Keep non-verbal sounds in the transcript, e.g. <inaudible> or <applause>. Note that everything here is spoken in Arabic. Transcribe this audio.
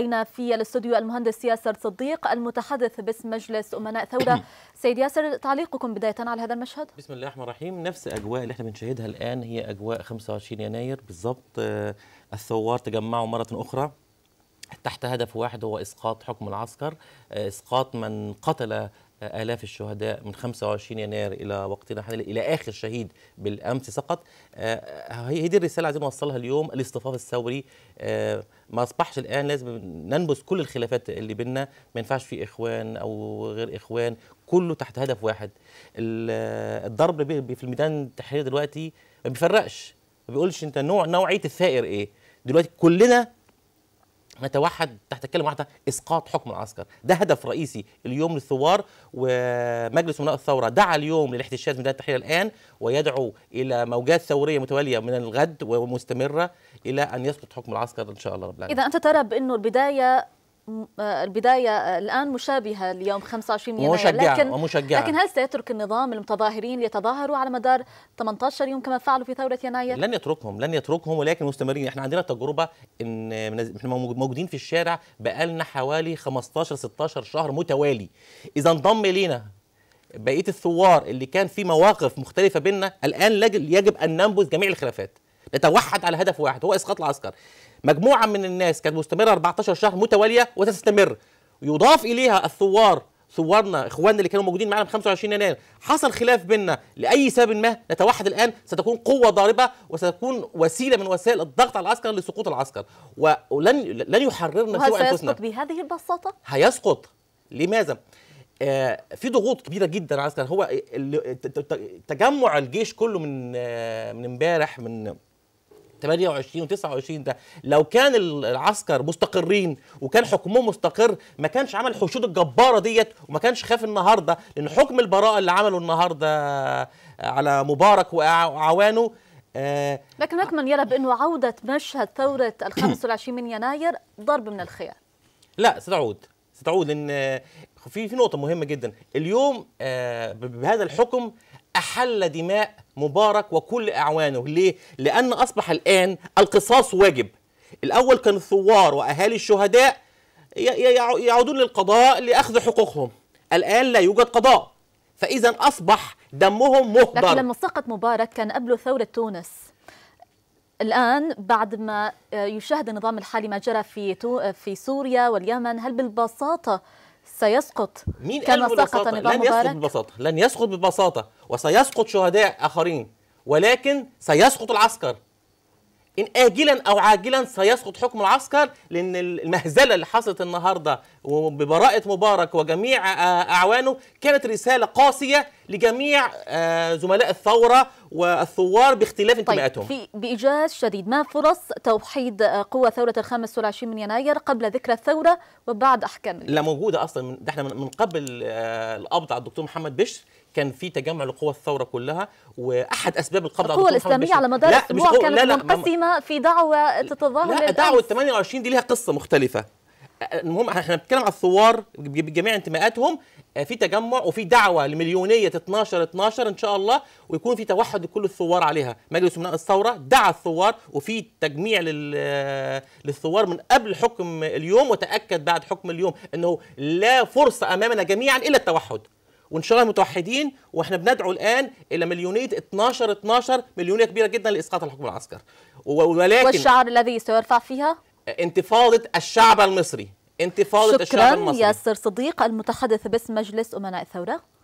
لينا في الاستوديو المهندس ياسر صديق المتحدث باسم مجلس امناء ثوره <coughs> سيد ياسر تعليقكم بدايه على هذا المشهد بسم الله الرحمن الرحيم نفس الاجواء اللي احنا بنشاهدها الان هي اجواء 25 يناير بالضبط آه، الثوار تجمعوا مره اخرى تحت هدف واحد هو اسقاط حكم العسكر آه، اسقاط من قتل آلاف الشهداء من 25 يناير إلى وقتنا حاليا إلى آخر شهيد بالأمس سقط آه، هي دي الرسالة عايزين نوصلها اليوم الاصطفاف الثوري آه، ما أصبحش الآن لازم ننبذ كل الخلافات اللي بيننا ما ينفعش في إخوان أو غير إخوان كله تحت هدف واحد آه، الضرب في الميدان التحرير دلوقتي ما بيفرقش ما بيقولش أنت نوع نوعية الثائر إيه دلوقتي كلنا نتوحد تحت كلمه واحده اسقاط حكم العسكر ده هدف رئيسي اليوم للثوار ومجلس امناء الثوره دعا اليوم للاحتشاد من التحرير الان ويدعو الى موجات ثوريه متواليه من الغد ومستمره الى ان يسقط حكم العسكر ان شاء الله رب العالمين اذا انت ترى بانه البدايه آه، البدايه آه، الان مشابهه ليوم 25 يناير ومشجعة لكن ومشجعة. لكن هل سيترك النظام المتظاهرين يتظاهروا على مدار 18 يوم كما فعلوا في ثوره يناير؟ لن يتركهم لن يتركهم ولكن مستمرين احنا عندنا تجربه ان احنا موجودين في الشارع بقالنا حوالي 15 16 شهر متوالي اذا انضم الينا بقيه الثوار اللي كان في مواقف مختلفه بينا الان يجب ان ننبذ جميع الخلافات نتوحد على هدف واحد هو اسقاط العسكر مجموعه من الناس كانت مستمره 14 شهر متواليه وستستمر يضاف اليها الثوار ثوارنا اخواننا اللي كانوا موجودين معانا في 25 يناير حصل خلاف بيننا لاي سبب ما نتوحد الان ستكون قوه ضاربه وستكون وسيله من وسائل الضغط على العسكر لسقوط العسكر ولن لن يحررنا سوء انفسنا سيسقط بهذه البساطه هيسقط لماذا آه في ضغوط كبيره جدا على العسكر هو تجمع الجيش كله من آه من امبارح من 28 و29 ده لو كان العسكر مستقرين وكان حكمهم مستقر ما كانش عمل الحشود الجباره ديت وما كانش خاف النهارده لان حكم البراءه اللي عمله النهارده على مبارك وعوانه آه لكن هناك من يرى بانه عوده مشهد ثوره ال 25 <coughs> من يناير ضرب من الخيال لا ستعود ستعود لان في في نقطه مهمه جدا اليوم آه بهذا الحكم حل دماء مبارك وكل أعوانه ليه؟ لأن أصبح الآن القصاص واجب الأول كان الثوار وأهالي الشهداء يعودون للقضاء لأخذ حقوقهم الآن لا يوجد قضاء فإذا أصبح دمهم مهدر لكن لما سقط مبارك كان قبله ثورة تونس الآن بعد ما يشاهد النظام الحالي ما جرى في في سوريا واليمن هل بالبساطة سيسقط مين كما سقط نظام لن مبارك؟ يسقط ببساطة لن يسقط ببساطة وسيسقط شهداء آخرين ولكن سيسقط العسكر إن آجلا أو عاجلا سيسقط حكم العسكر لأن المهزلة اللي حصلت النهاردة ببراءة مبارك وجميع آه، أعوانه كانت رسالة قاسية لجميع آه، زملاء الثورة والثوار باختلاف طيب انتماءاتهم في بإيجاز شديد ما فرص توحيد آه، قوى ثورة الخامس والعشرين من يناير قبل ذكرى الثورة وبعد أحكام لا موجودة أصلا ده احنا من قبل آه، القبض على الدكتور محمد بشر كان في تجمع لقوى الثوره كلها واحد اسباب القبض على الدكتور محمد الاسلاميه على مدار الاسبوع كانت لا لا منقسمه في دعوه تتظاهر لا دعوه 28 دي ليها قصه مختلفه المهم احنا بنتكلم على الثوار بجميع انتماءاتهم آه، في تجمع وفي دعوه لمليونيه 12 12 ان شاء الله ويكون في توحد لكل الثوار عليها مجلس امناء الثوره دعا الثوار وفي تجميع للثوار من قبل حكم اليوم وتاكد بعد حكم اليوم انه لا فرصه امامنا جميعا الا التوحد وان شاء الله متوحدين واحنا بندعو الان الى مليونيه 12 12 مليونيه كبيره جدا لاسقاط الحكم العسكري ولكن والشعار الذي سيرفع فيها انتفاضه الشعب المصري انتفاضه الشعب المصري شكرا ياسر صديق المتحدث باسم مجلس امناء الثوره